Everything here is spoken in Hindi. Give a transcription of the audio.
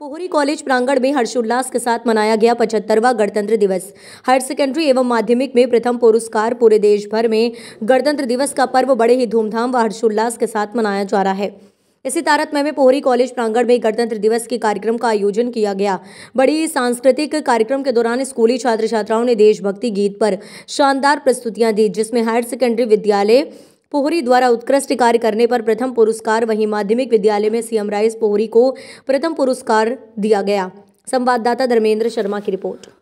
पोहरी कॉलेज प्रांगण में हर्षोल्लास के साथ मनाया गया पचहत्तरवा गणतंत्र दिवस हायर सेकेंडरी एवं माध्यमिक में प्रथम पुरस्कार पूरे देश भर में गणतंत्र दिवस का पर्व बड़े ही धूमधाम व हर्षोल्लास के साथ मनाया जा रहा है इसी तारतम्य में पोहरी कॉलेज प्रांगण में गणतंत्र दिवस के कार्यक्रम का आयोजन किया गया बड़ी सांस्कृतिक कार्यक्रम के दौरान स्कूली छात्र छात्राओं ने देशभक्ति गीत पर शानदार प्रस्तुतियां दी जिसमें हायर सेकेंडरी विद्यालय पोहरी द्वारा उत्कृष्ट कार्य करने पर प्रथम पुरस्कार वहीं माध्यमिक विद्यालय में सीएम राइस पोहरी को प्रथम पुरस्कार दिया गया संवाददाता धर्मेंद्र शर्मा की रिपोर्ट